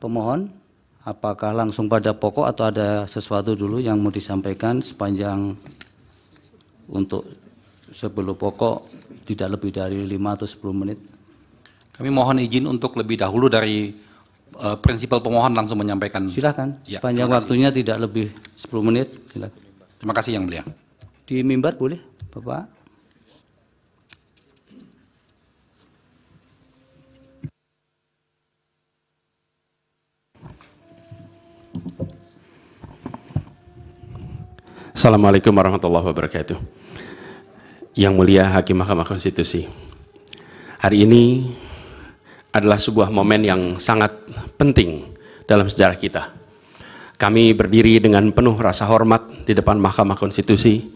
pemohon? Apakah langsung pada pokok atau ada sesuatu dulu yang mau disampaikan sepanjang untuk sebelum pokok tidak lebih dari 5 atau 10 menit? Kami mohon izin untuk lebih dahulu dari uh, prinsipal pemohon langsung menyampaikan. Silakan. Ya, sepanjang waktunya tidak lebih 10 menit. Silakan. Terima kasih yang mulia. Di mimbar boleh, Bapak? Assalamualaikum warahmatullahi wabarakatuh. Yang mulia Hakim Mahkamah Konstitusi. Hari ini adalah sebuah momen yang sangat penting dalam sejarah kita. Kami berdiri dengan penuh rasa hormat di depan Mahkamah Konstitusi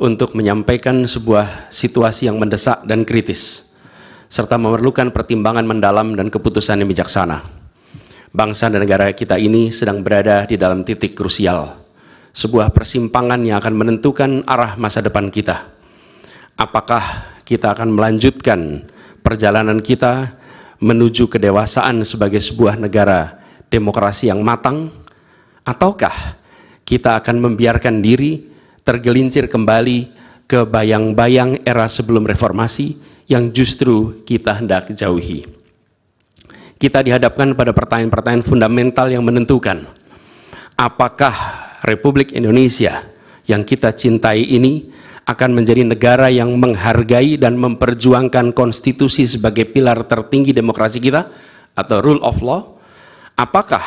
untuk menyampaikan sebuah situasi yang mendesak dan kritis, serta memerlukan pertimbangan mendalam dan keputusan yang bijaksana. Bangsa dan negara kita ini sedang berada di dalam titik krusial sebuah persimpangan yang akan menentukan arah masa depan kita. Apakah kita akan melanjutkan perjalanan kita menuju kedewasaan sebagai sebuah negara demokrasi yang matang, ataukah kita akan membiarkan diri tergelincir kembali ke bayang-bayang era sebelum reformasi yang justru kita hendak jauhi. Kita dihadapkan pada pertanyaan-pertanyaan fundamental yang menentukan apakah Republik Indonesia yang kita cintai ini akan menjadi negara yang menghargai dan memperjuangkan konstitusi sebagai pilar tertinggi demokrasi kita atau rule of law, apakah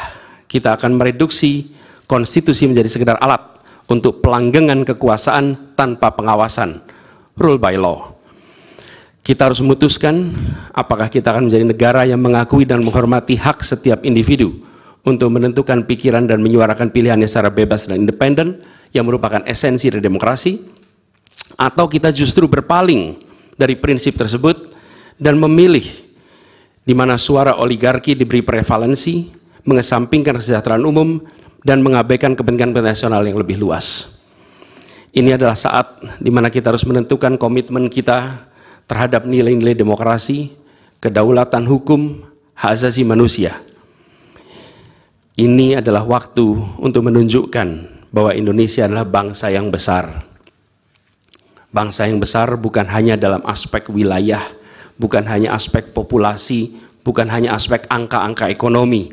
kita akan mereduksi konstitusi menjadi sekedar alat untuk pelanggengan kekuasaan tanpa pengawasan, rule by law. Kita harus memutuskan apakah kita akan menjadi negara yang mengakui dan menghormati hak setiap individu, untuk menentukan pikiran dan menyuarakan pilihannya secara bebas dan independen yang merupakan esensi dari demokrasi atau kita justru berpaling dari prinsip tersebut dan memilih di mana suara oligarki diberi prevalensi, mengesampingkan kesejahteraan umum dan mengabaikan kepentingan nasional yang lebih luas. Ini adalah saat di mana kita harus menentukan komitmen kita terhadap nilai-nilai demokrasi, kedaulatan hukum, hak asasi manusia ini adalah waktu untuk menunjukkan bahwa Indonesia adalah bangsa yang besar. Bangsa yang besar bukan hanya dalam aspek wilayah, bukan hanya aspek populasi, bukan hanya aspek angka-angka ekonomi,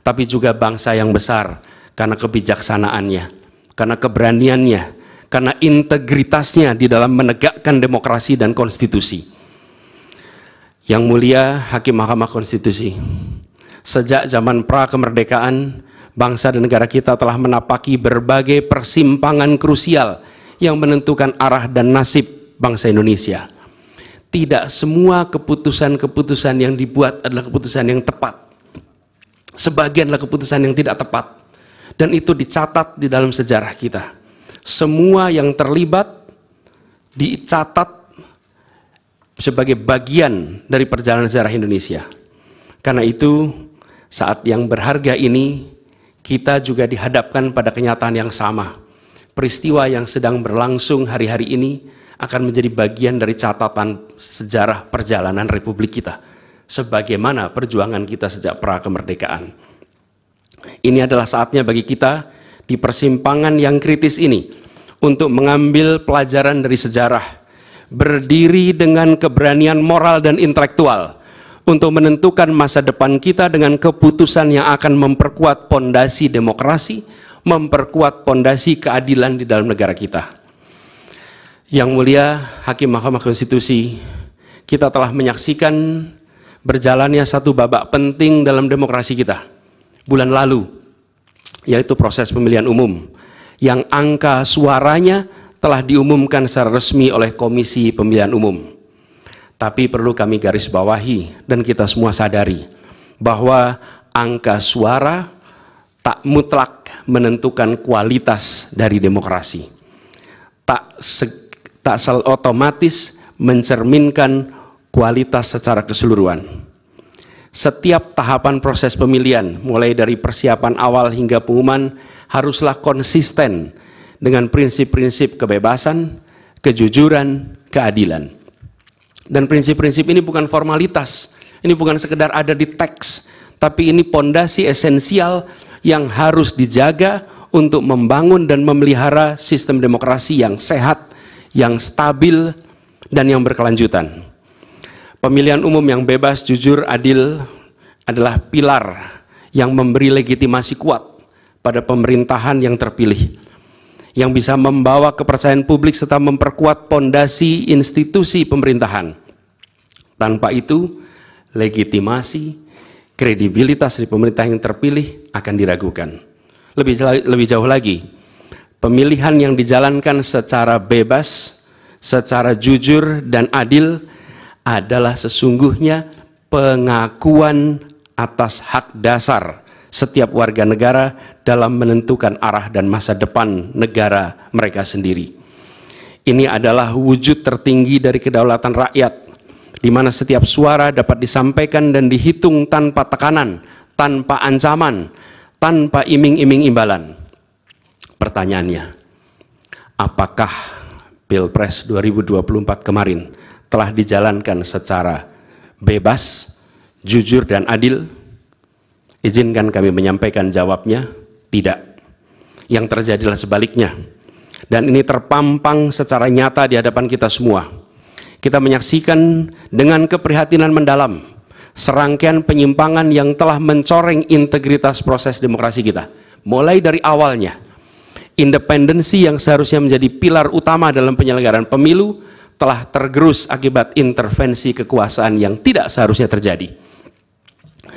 tapi juga bangsa yang besar karena kebijaksanaannya, karena keberaniannya, karena integritasnya di dalam menegakkan demokrasi dan konstitusi. Yang mulia Hakim Mahkamah Konstitusi, Sejak zaman pra-kemerdekaan, bangsa dan negara kita telah menapaki berbagai persimpangan krusial yang menentukan arah dan nasib bangsa Indonesia. Tidak semua keputusan-keputusan yang dibuat adalah keputusan yang tepat. Sebagianlah keputusan yang tidak tepat. Dan itu dicatat di dalam sejarah kita. Semua yang terlibat dicatat sebagai bagian dari perjalanan sejarah Indonesia. Karena itu, saat yang berharga ini, kita juga dihadapkan pada kenyataan yang sama. Peristiwa yang sedang berlangsung hari-hari ini akan menjadi bagian dari catatan sejarah perjalanan republik kita. Sebagaimana perjuangan kita sejak pra kemerdekaan. Ini adalah saatnya bagi kita di persimpangan yang kritis ini untuk mengambil pelajaran dari sejarah, berdiri dengan keberanian moral dan intelektual untuk menentukan masa depan kita dengan keputusan yang akan memperkuat pondasi demokrasi, memperkuat pondasi keadilan di dalam negara kita. Yang mulia Hakim Mahkamah Konstitusi, kita telah menyaksikan berjalannya satu babak penting dalam demokrasi kita bulan lalu, yaitu proses pemilihan umum yang angka suaranya telah diumumkan secara resmi oleh Komisi Pemilihan Umum. Tapi perlu kami garis bawahi dan kita semua sadari bahwa angka suara tak mutlak menentukan kualitas dari demokrasi. Tak se, tak sel otomatis mencerminkan kualitas secara keseluruhan. Setiap tahapan proses pemilihan, mulai dari persiapan awal hingga pengumuman, haruslah konsisten dengan prinsip-prinsip kebebasan, kejujuran, keadilan dan prinsip-prinsip ini bukan formalitas, ini bukan sekedar ada di teks, tapi ini pondasi esensial yang harus dijaga untuk membangun dan memelihara sistem demokrasi yang sehat, yang stabil, dan yang berkelanjutan. Pemilihan umum yang bebas, jujur, adil adalah pilar yang memberi legitimasi kuat pada pemerintahan yang terpilih yang bisa membawa kepercayaan publik serta memperkuat pondasi institusi pemerintahan. Tanpa itu, legitimasi, kredibilitas dari pemerintah yang terpilih akan diragukan. Lebih, lebih jauh lagi, pemilihan yang dijalankan secara bebas, secara jujur dan adil adalah sesungguhnya pengakuan atas hak dasar setiap warga negara dalam menentukan arah dan masa depan negara mereka sendiri. Ini adalah wujud tertinggi dari kedaulatan rakyat, di mana setiap suara dapat disampaikan dan dihitung tanpa tekanan, tanpa ancaman, tanpa iming-iming imbalan. Pertanyaannya, apakah Pilpres 2024 kemarin telah dijalankan secara bebas, jujur, dan adil? Izinkan kami menyampaikan jawabnya tidak. Yang terjadilah sebaliknya. Dan ini terpampang secara nyata di hadapan kita semua. Kita menyaksikan dengan keprihatinan mendalam serangkaian penyimpangan yang telah mencoreng integritas proses demokrasi kita. Mulai dari awalnya, independensi yang seharusnya menjadi pilar utama dalam penyelenggaraan pemilu telah tergerus akibat intervensi kekuasaan yang tidak seharusnya terjadi.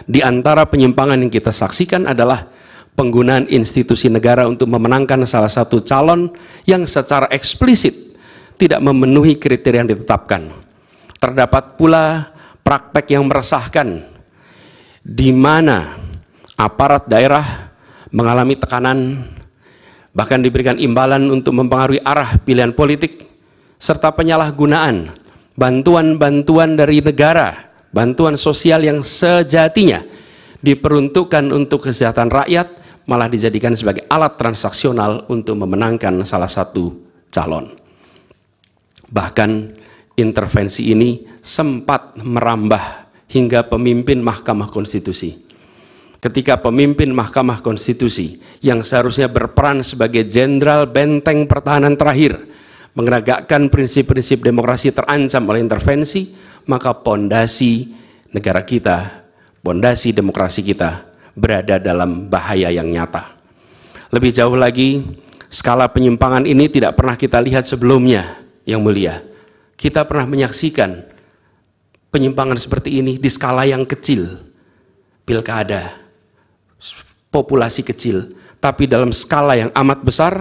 Di antara penyimpangan yang kita saksikan adalah penggunaan institusi negara untuk memenangkan salah satu calon yang secara eksplisit tidak memenuhi kriteria yang ditetapkan. Terdapat pula praktek yang meresahkan di mana aparat daerah mengalami tekanan bahkan diberikan imbalan untuk mempengaruhi arah pilihan politik serta penyalahgunaan bantuan-bantuan dari negara, bantuan sosial yang sejatinya diperuntukkan untuk kesehatan rakyat malah dijadikan sebagai alat transaksional untuk memenangkan salah satu calon. Bahkan intervensi ini sempat merambah hingga pemimpin Mahkamah Konstitusi. Ketika pemimpin Mahkamah Konstitusi yang seharusnya berperan sebagai jenderal benteng pertahanan terakhir menegakkan prinsip-prinsip demokrasi terancam oleh intervensi, maka pondasi negara kita, pondasi demokrasi kita berada dalam bahaya yang nyata. Lebih jauh lagi, skala penyimpangan ini tidak pernah kita lihat sebelumnya, yang mulia. Kita pernah menyaksikan penyimpangan seperti ini di skala yang kecil, pilkada, populasi kecil, tapi dalam skala yang amat besar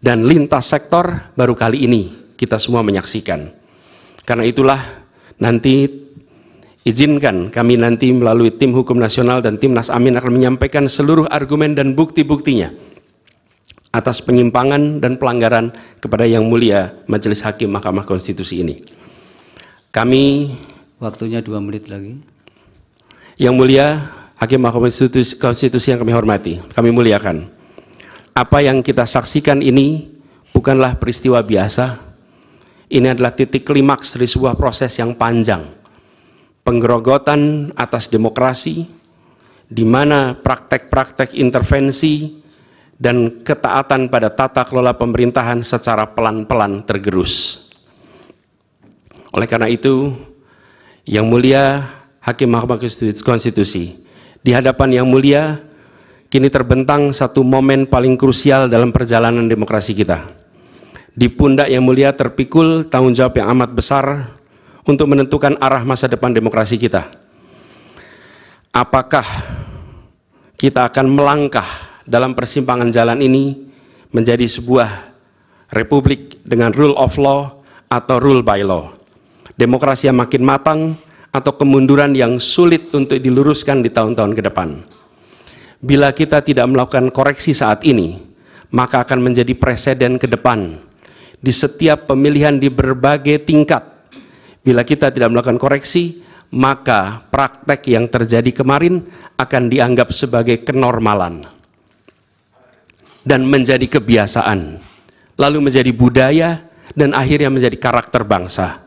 dan lintas sektor baru kali ini kita semua menyaksikan. Karena itulah nanti Izinkan kami nanti melalui tim hukum nasional dan timnas amin akan menyampaikan seluruh argumen dan bukti-buktinya atas penyimpangan dan pelanggaran kepada Yang Mulia Majelis Hakim Mahkamah Konstitusi ini. Kami waktunya dua menit lagi. Yang Mulia Hakim Mahkamah Konstitusi, Konstitusi yang kami hormati, kami muliakan. Apa yang kita saksikan ini bukanlah peristiwa biasa. Ini adalah titik klimaks dari sebuah proses yang panjang penggerogotan atas demokrasi, di mana praktek-praktek intervensi dan ketaatan pada tata kelola pemerintahan secara pelan-pelan tergerus. Oleh karena itu, Yang Mulia Hakim Mahkamah Konstitusi, di hadapan Yang Mulia, kini terbentang satu momen paling krusial dalam perjalanan demokrasi kita. Di pundak Yang Mulia terpikul tanggung jawab yang amat besar untuk menentukan arah masa depan demokrasi kita. Apakah kita akan melangkah dalam persimpangan jalan ini menjadi sebuah republik dengan rule of law atau rule by law. Demokrasi yang makin matang atau kemunduran yang sulit untuk diluruskan di tahun-tahun ke depan. Bila kita tidak melakukan koreksi saat ini, maka akan menjadi presiden ke depan di setiap pemilihan di berbagai tingkat Bila kita tidak melakukan koreksi, maka praktek yang terjadi kemarin akan dianggap sebagai kenormalan dan menjadi kebiasaan, lalu menjadi budaya dan akhirnya menjadi karakter bangsa.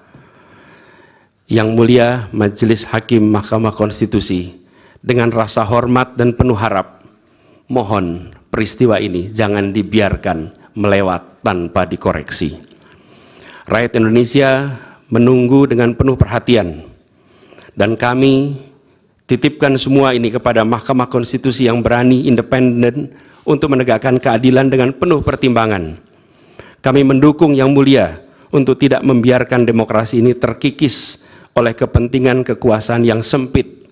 Yang mulia Majelis Hakim Mahkamah Konstitusi dengan rasa hormat dan penuh harap, mohon peristiwa ini jangan dibiarkan melewat tanpa dikoreksi. Rakyat Indonesia menunggu dengan penuh perhatian. Dan kami titipkan semua ini kepada Mahkamah Konstitusi yang berani, independen, untuk menegakkan keadilan dengan penuh pertimbangan. Kami mendukung Yang Mulia untuk tidak membiarkan demokrasi ini terkikis oleh kepentingan kekuasaan yang sempit.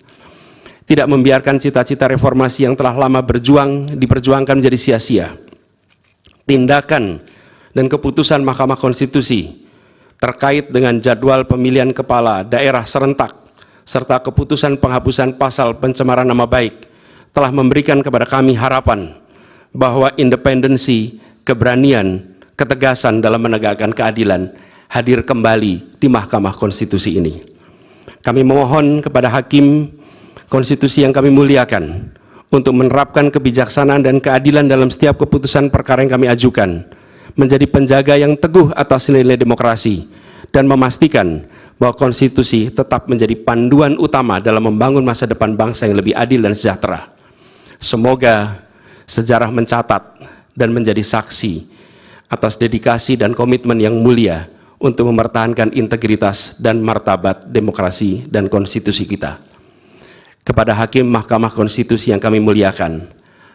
Tidak membiarkan cita-cita reformasi yang telah lama berjuang diperjuangkan menjadi sia-sia. Tindakan dan keputusan Mahkamah Konstitusi terkait dengan jadwal pemilihan kepala daerah serentak serta keputusan penghapusan pasal pencemaran nama baik telah memberikan kepada kami harapan bahwa independensi, keberanian, ketegasan dalam menegakkan keadilan hadir kembali di Mahkamah Konstitusi ini. Kami memohon kepada hakim konstitusi yang kami muliakan untuk menerapkan kebijaksanaan dan keadilan dalam setiap keputusan perkara yang kami ajukan menjadi penjaga yang teguh atas nilai nilai demokrasi dan memastikan bahwa konstitusi tetap menjadi panduan utama dalam membangun masa depan bangsa yang lebih adil dan sejahtera. Semoga sejarah mencatat dan menjadi saksi atas dedikasi dan komitmen yang mulia untuk mempertahankan integritas dan martabat demokrasi dan konstitusi kita. Kepada Hakim Mahkamah Konstitusi yang kami muliakan,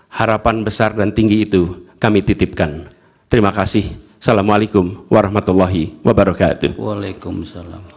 harapan besar dan tinggi itu kami titipkan. Terima kasih. Assalamualaikum warahmatullahi wabarakatuh. Waalaikumsalam.